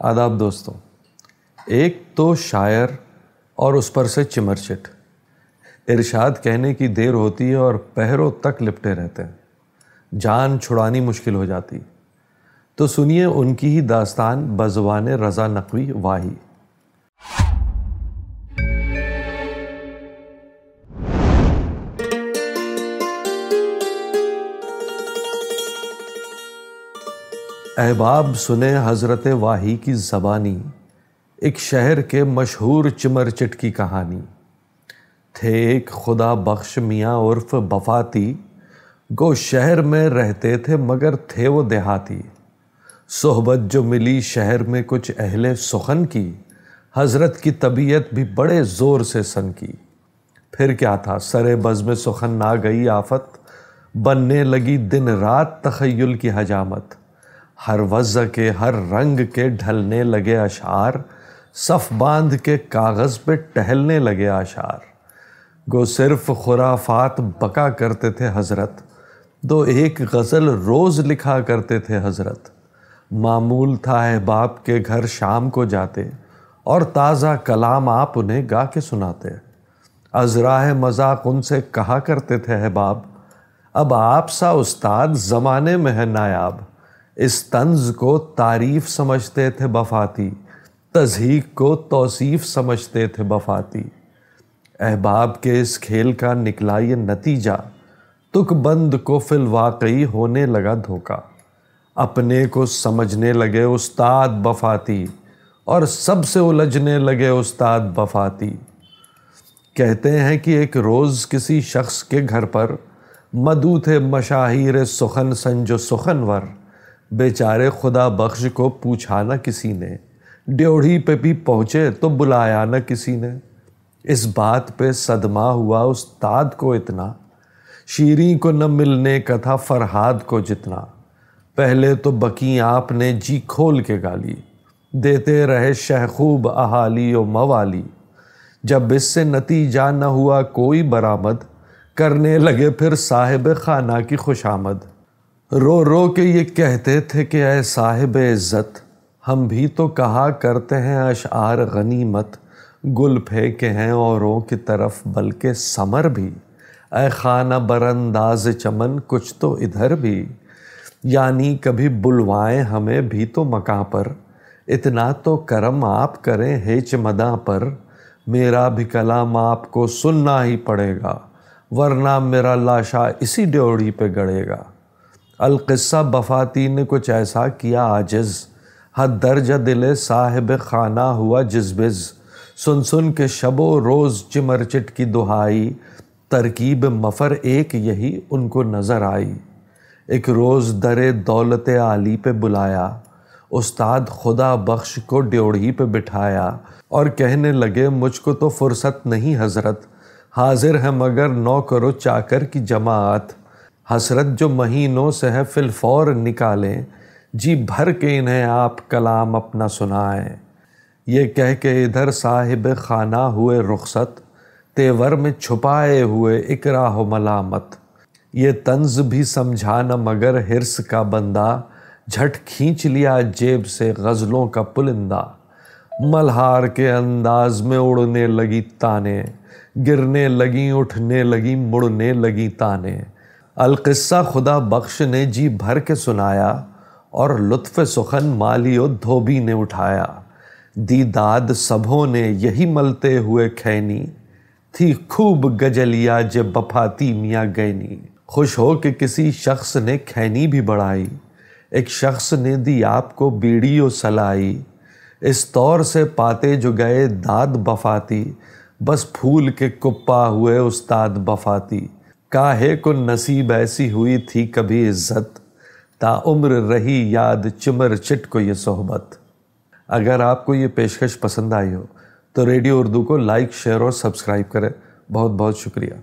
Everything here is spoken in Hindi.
आदाब दोस्तों एक तो शायर और उस पर से चिमरचिट इरशाद कहने की देर होती है और पहरों तक लिपटे रहते हैं जान छुड़ानी मुश्किल हो जाती तो सुनिए उनकी ही दास्तान बजवान रज़ा नकवी वाही अहबाब सुने हज़रत वाही की ज़बानी एक शहर के मशहूर चिमरचिट की कहानी थे एक खुदा बख्श मियाँ उर्फ बफाती गो शहर में रहते थे मगर थे वो देहाती सोहबत जो मिली शहर में कुछ अहले सुखन की हज़रत की तबीयत भी बड़े ज़ोर से सन की फिर क्या था सरे बज़ में सुखन ना गई आफत बनने लगी दिन रात तखयल की हजामत हर वज़ के हर रंग के ढलने लगे अशार सफ़ बांध के कागज़ पे टहलने लगे आशार गो सिर्फ खुराफात बका करते थे हज़रत दो एक गज़ल रोज़ लिखा करते थे हज़रत मामूल था है बाप के घर शाम को जाते और ताज़ा कलाम आप उन्हें गा के सुनाते है मजाक उनसे कहा करते थे है बाप अब आप सा उस्ताद ज़माने में है नायाब इस तंज को तारीफ समझते थे बफाती तजहीक को तोसीफ़ समझते थे बफाती अहबाब के इस खेल का निकला ये नतीजा तुकबंद को वाकई होने लगा धोखा अपने को समझने लगे उस्ताद बफाती और सबसे उलझने लगे उस्ताद बफाती कहते हैं कि एक रोज़ किसी शख्स के घर पर मदू थे मशाहिर सुखन संजो सुखनवर बेचारे खुदा बख्श को पूछा ना किसी ने ड्योढ़ी पे भी पहुँचे तो बुलाया ना किसी ने इस बात पे सदमा हुआ उस्ताद को इतना शीरी को न मिलने का था फरहाद को जितना पहले तो बकी आपने जी खोल के गाली देते रहे शहखूब अहाली व मवाली जब इससे नतीजा न हुआ कोई बरामद करने लगे फिर साहिब खाना की खुशामद रो रो के ये कहते थे कि अय साहिब इज़्ज़त हम भी तो कहा करते हैं अशार गनीमत गुल फेंके हैं औरों की तरफ बल्कि समर भी अय खाना बरंदाज चमन कुछ तो इधर भी यानी कभी बुलवाएं हमें भी तो मकाँ पर इतना तो करम आप करें हेच चमदा पर मेरा भी कलाम आपको सुनना ही पड़ेगा वरना मेरा लाशा इसी ड्योड़ी पे गड़ेगा अलक़स्सा बफ़ाती ने कुछ ऐसा किया आजिज़ हद दर्ज दिल साहिब खाना हुआ जज्बिज़ सुन सुन के शबो रोज़ चिमरचिट की दुहाई तरकीब मफ़र एक यही उनको नज़र आई एक रोज़ दरे दौलत आली पे बुलाया उस्ताद खुदा बख्श को ड्योढ़ी पे बिठाया और कहने लगे मुझको तो फुर्सत नहीं हज़रत हाजिर है मगर नौ करो चाकर की जमात हसरत जो महीनों से है फिलफौर निकालें जी भर के इन्हें आप कलाम अपना सुनाएं ये कह के इधर साहिब खाना हुए रुखसत तेवर में छुपाए हुए इकराह मलामत ये तंज भी समझा न मगर हिरस का बंदा झट खींच लिया जेब से गज़लों का पुलिंदा मल्हार के अंदाज में उड़ने लगी ताने गिरने लगी उठने लगी मुड़ने लगी ताने अलक़स्सा खुदा बख्श ने जी भर के सुनाया और लुत्फ़ सुखन माली और धोबी ने उठाया दीदाद सबों ने यही मलते हुए खैनी थी खूब गजलिया जब बफाती मियाँ गैनी खुश हो कि किसी शख्स ने खैनी भी बढ़ाई एक शख्स ने दी आपको बीड़ी और सलाई इस तौर से पाते जो गए दाद बफाती बस फूल के कुप्पा हुए उस्ताद बफाती काहे को नसीब ऐसी हुई थी कभी इज्जत ताउम्र रही याद चिमर चिट को ये सोहबत अगर आपको ये पेशकश पसंद आई हो तो रेडियो उर्दू को लाइक शेयर और सब्सक्राइब करें बहुत बहुत शुक्रिया